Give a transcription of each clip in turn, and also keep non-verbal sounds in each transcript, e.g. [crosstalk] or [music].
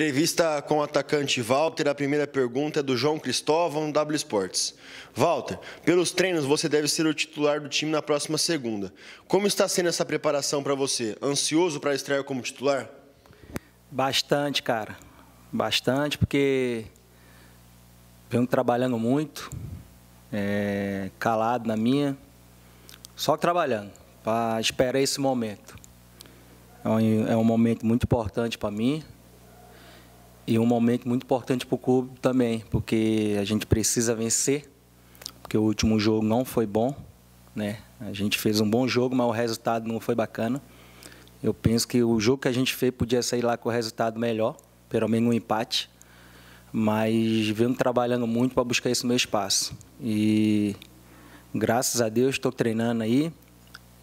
Entrevista com o atacante Walter. A primeira pergunta é do João Cristóvão, W Sports. Walter, pelos treinos você deve ser o titular do time na próxima segunda. Como está sendo essa preparação para você? Ansioso para estrear como titular? Bastante, cara. Bastante, porque venho trabalhando muito, é... calado na minha, só trabalhando para esperar esse momento. É um, é um momento muito importante para mim. E um momento muito importante para o clube também, porque a gente precisa vencer, porque o último jogo não foi bom. Né? A gente fez um bom jogo, mas o resultado não foi bacana. Eu penso que o jogo que a gente fez podia sair lá com o resultado melhor, pelo menos um empate. Mas venho trabalhando muito para buscar esse meu espaço. E graças a Deus estou treinando aí.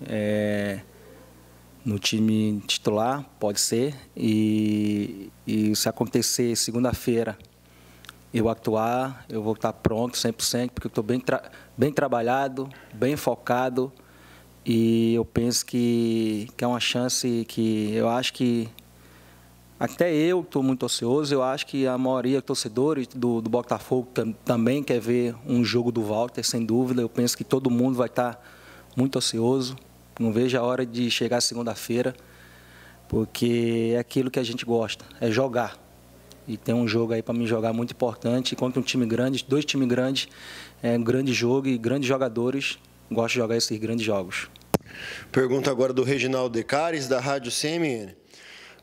É no time titular, pode ser. E, e se acontecer segunda-feira eu atuar, eu vou estar pronto 100%, porque eu estou bem, tra bem trabalhado, bem focado. E eu penso que, que é uma chance que eu acho que. Até eu estou muito ansioso, eu acho que a maioria dos torcedores do, do Botafogo tam também quer ver um jogo do Walter, sem dúvida. Eu penso que todo mundo vai estar muito ansioso. Não vejo a hora de chegar segunda-feira, porque é aquilo que a gente gosta, é jogar. E tem um jogo aí para mim jogar muito importante contra um time grande, dois times grandes, é um grande jogo e grandes jogadores. Gosto de jogar esses grandes jogos. Pergunta agora do Reginaldo Decares, da Rádio CMN.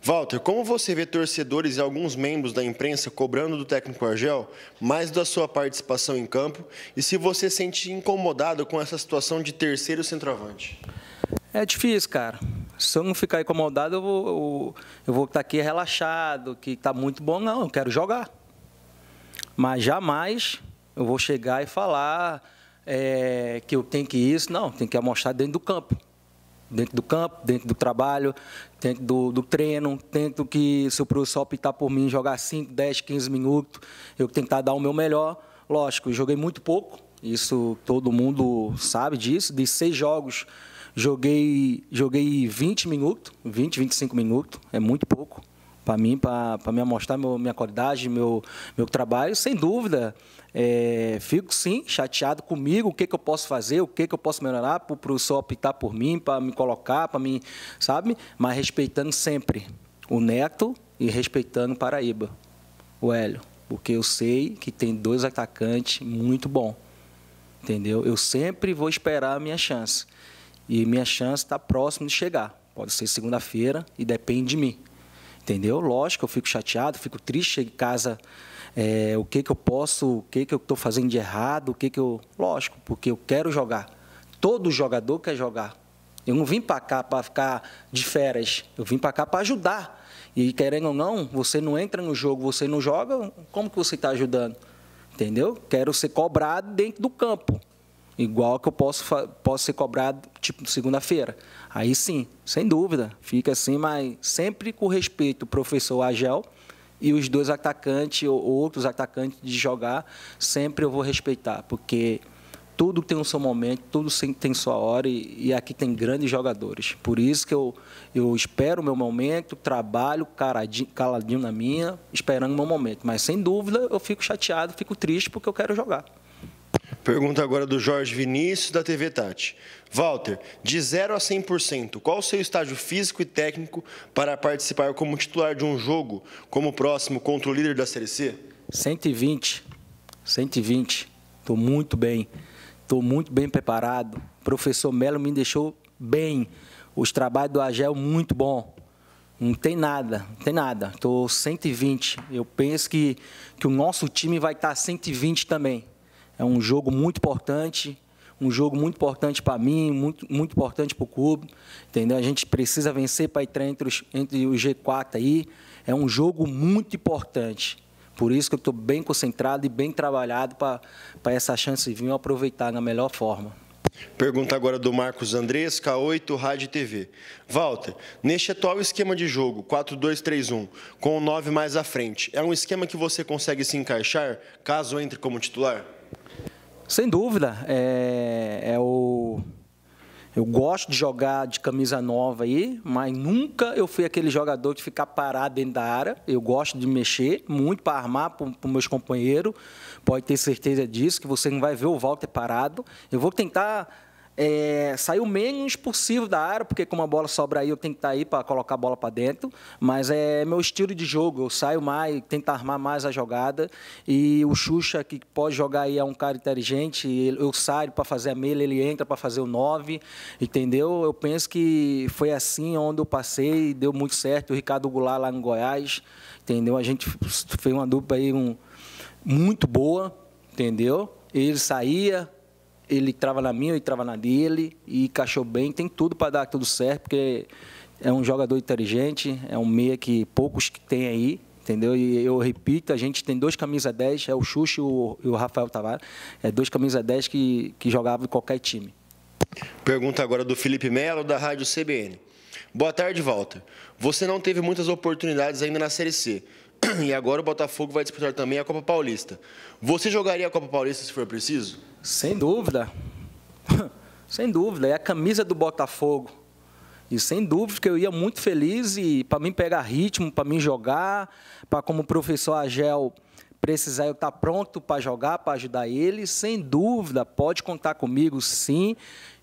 Walter, como você vê torcedores e alguns membros da imprensa cobrando do técnico Argel mais da sua participação em campo e se você sente incomodado com essa situação de terceiro centroavante? É difícil, cara. Se eu não ficar incomodado, eu vou, eu, eu vou estar tá aqui relaxado, que está muito bom. Não, eu quero jogar. Mas jamais eu vou chegar e falar é, que eu tenho que isso. Não, tem que amostrar dentro do campo. Dentro do campo, dentro do trabalho, dentro do, do treino, dentro que se o professor optar por mim jogar 5, 10, 15 minutos, eu tentar dar o meu melhor. Lógico, joguei muito pouco, isso todo mundo sabe disso. De seis jogos, Joguei, joguei 20 minutos, 20, 25 minutos, é muito pouco para mim, para me mostrar meu, minha qualidade, meu, meu trabalho. Sem dúvida, é, fico sim chateado comigo, o que, que eu posso fazer, o que, que eu posso melhorar, para o senhor optar por mim, para me colocar, para mim, sabe? Mas respeitando sempre o Neto e respeitando o Paraíba, o Hélio, porque eu sei que tem dois atacantes muito bom, entendeu? Eu sempre vou esperar a minha chance. E minha chance está próxima de chegar. Pode ser segunda-feira e depende de mim. Entendeu? Lógico, eu fico chateado, fico triste, chego em casa, é, o que, que eu posso, o que, que eu estou fazendo de errado, o que, que eu. Lógico, porque eu quero jogar. Todo jogador quer jogar. Eu não vim para cá para ficar de férias. Eu vim para cá para ajudar. E querendo ou não, você não entra no jogo, você não joga, como que você está ajudando? Entendeu? Quero ser cobrado dentro do campo. Igual que eu posso, posso ser cobrado, tipo, segunda-feira. Aí sim, sem dúvida, fica assim, mas sempre com respeito, professor Agel e os dois atacantes ou outros atacantes de jogar, sempre eu vou respeitar, porque tudo tem o seu momento, tudo tem sua hora e, e, aqui tem grandes jogadores. Por isso que eu, eu espero o meu momento, trabalho caladinho na minha, esperando o meu momento. Mas sem dúvida eu fico chateado, fico triste porque eu quero jogar. Pergunta agora do Jorge Vinícius, da TV Tati. Walter, de 0 a 100%, qual o seu estágio físico e técnico para participar como titular de um jogo como o próximo contra o líder da Série C? 120. 120. Estou muito bem. Estou muito bem preparado. O professor Melo me deixou bem. Os trabalhos do Agel muito bom. Não tem nada, não tem nada. Estou 120. Eu penso que, que o nosso time vai tá estar 120 também. É um jogo muito importante, um jogo muito importante para mim, muito, muito importante para o clube. Entendeu? A gente precisa vencer para entrar entre os, entre o G4 aí. É um jogo muito importante. Por isso que eu estou bem concentrado e bem trabalhado para essa chance vir aproveitar na melhor forma. Pergunta agora do Marcos Andrés, K8, Rádio e TV. Walter, neste atual esquema de jogo, 4-2-3-1, com o 9 mais à frente, é um esquema que você consegue se encaixar caso entre como titular? Sem dúvida. É, é o, eu gosto de jogar de camisa nova aí, mas nunca eu fui aquele jogador de ficar parado dentro da área. Eu gosto de mexer muito para armar para os meus companheiros. Pode ter certeza disso, que você não vai ver o Walter parado. Eu vou tentar é, saiu menos possível da área, porque como a bola sobra aí, eu tenho que estar tá aí para colocar a bola para dentro. Mas é meu estilo de jogo, eu saio mais, tento armar mais a jogada. E o Xuxa, que pode jogar aí, é um cara inteligente. Eu saio para fazer a meia, ele entra para fazer o 9, entendeu? Eu penso que foi assim onde eu passei, deu muito certo. O Ricardo Goulart lá no Goiás, entendeu? A gente fez uma dupla aí um, muito boa, entendeu? Ele saía, ele trava na minha, eu trava na dele, e encaixou bem, tem tudo para dar tudo certo, porque é um jogador inteligente, é um meia que poucos que tem aí, entendeu? E eu repito, a gente tem dois camisa 10, é o Xuxa e o, Rafael Tavares, é dois camisa 10 que, que jogavam em qualquer time. Pergunta agora do Felipe Melo, da Rádio CBN. Boa tarde, Walter. Você não teve muitas oportunidades ainda na Série C, e agora o Botafogo vai disputar também a Copa Paulista. Você jogaria a Copa Paulista se for preciso? Sem dúvida. [laughs] sem dúvida. É a camisa do Botafogo. E sem dúvida que eu ia muito feliz e para mim pegar ritmo, para mim jogar, para como o professor Agel precisar eu estar tá pronto para jogar, para ajudar ele, sem dúvida, pode contar comigo sim.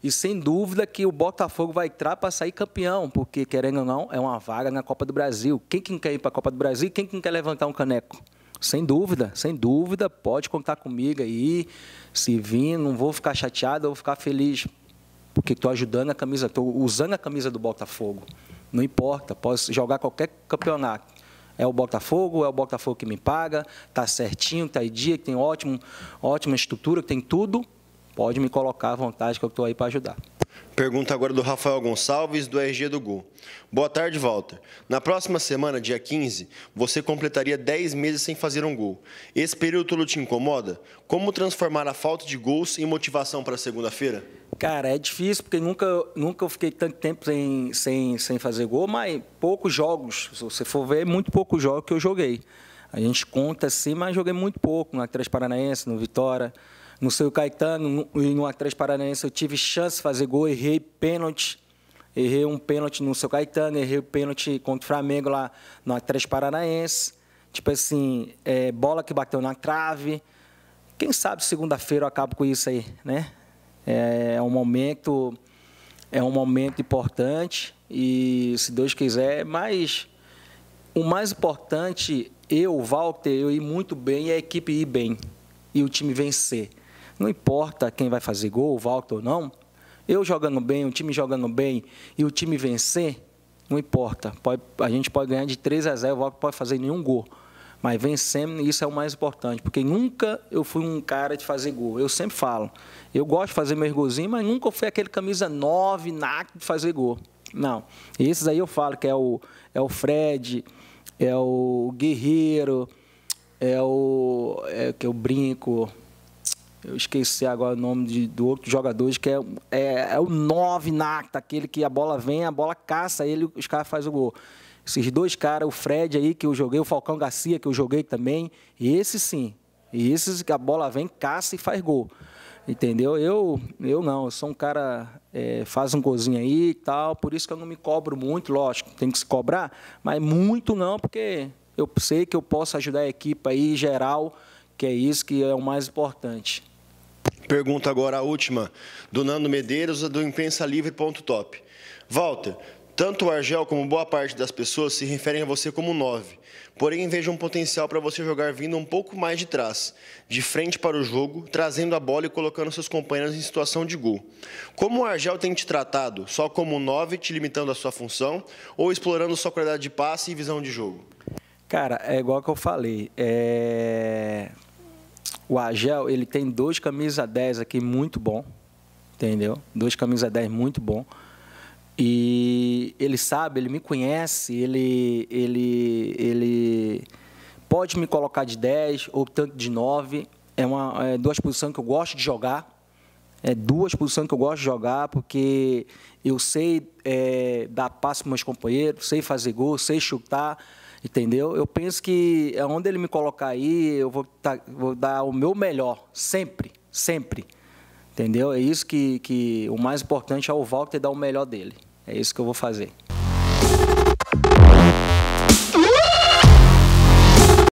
E sem dúvida que o Botafogo vai entrar para sair campeão, porque, querendo ou não, é uma vaga na Copa do Brasil. Quem que quer ir para a Copa do Brasil quem que quer levantar um caneco? Sem dúvida, sem dúvida, pode contar comigo aí. Se vir, não vou ficar chateado, eu vou ficar feliz, porque estou ajudando a camisa, estou usando a camisa do Botafogo. Não importa, posso jogar qualquer campeonato. É o Botafogo, é o Botafogo que me paga, tá certinho, tá aí dia, que tem ótimo, ótima estrutura, que tem tudo. Pode me colocar à vontade que eu estou aí para ajudar. Pergunta agora do Rafael Gonçalves, do RG do Gol. Boa tarde, Walter. Na próxima semana, dia 15, você completaria 10 meses sem fazer um gol. Esse período todo te incomoda? Como transformar a falta de gols em motivação para segunda-feira? Cara, é difícil, porque nunca, nunca eu fiquei tanto tempo sem, sem, sem fazer gol, mas poucos jogos. Se você for ver, é muito poucos jogos que eu joguei. A gente conta sim, mas joguei muito pouco na Três Paranaense, no Vitória. No seu Caetano e no A3 Paranaense eu tive chance de fazer gol, errei pênalti. Errei um pênalti no seu Caetano, errei o um pênalti contra o Flamengo lá no A3 Paranaense. Tipo assim, é, bola que bateu na trave. Quem sabe segunda-feira eu acabo com isso aí, né? É, é um momento é um momento importante e se Deus quiser, mas o mais importante eu, Walter, eu ir muito bem e a equipe ir bem e o time vencer. Não importa quem vai fazer gol, volta ou não. Eu jogando bem, o time jogando bem e o time vencer, não importa. Pode, a gente pode ganhar de 3 a 0, o Valco pode fazer nenhum gol. Mas vencendo, isso é o mais importante, porque nunca eu fui um cara de fazer gol. Eu sempre falo, eu gosto de fazer meus golzinhos, mas nunca fui aquele camisa 9, nato de fazer gol. Não. E esses aí eu falo que é o, é o Fred, é o Guerreiro, é o, é, que eu brinco, eu esqueci agora o nome de, do outro jogador, que é, é, é o 9 nacta, aquele que a bola vem, a bola caça ele, os caras fazem o gol. Esses dois caras, o Fred aí que eu joguei, o Falcão Garcia que eu joguei também, e esse sim. E esses que a bola vem, caça e faz gol. Entendeu? Eu, eu não, eu sou um cara, é, faz um golzinho aí e tal, por isso que eu não me cobro muito, lógico, tem que se cobrar, mas muito não, porque eu sei que eu posso ajudar a equipe aí geral, que é isso que é o mais importante. Pergunta agora a última, do Nando Medeiros, do Imprensa Livre.top. Walter, tanto o Argel como boa parte das pessoas se referem a você como 9, porém vejo um potencial para você jogar vindo um pouco mais de trás, de frente para o jogo, trazendo a bola e colocando seus companheiros em situação de gol. Como o Argel tem te tratado? Só como 9, te limitando a sua função, ou explorando sua qualidade de passe e visão de jogo? Cara, é igual que eu falei. É... O Agel, ele tem dois camisas 10 aqui muito bom, entendeu? Dois camisas 10 muito bom. E ele sabe, ele me conhece, ele ele ele pode me colocar de 10 ou tanto de 9. É uma é duas posições que eu gosto de jogar. É duas posições que eu gosto de jogar porque eu sei é, dar passo para meus companheiros, sei fazer gol, sei chutar. Entendeu? Eu penso que é onde ele me colocar aí, eu vou, tá, vou dar o meu melhor, sempre, sempre. Entendeu? É isso que, que o mais importante é o Walter dar o melhor dele. É isso que eu vou fazer.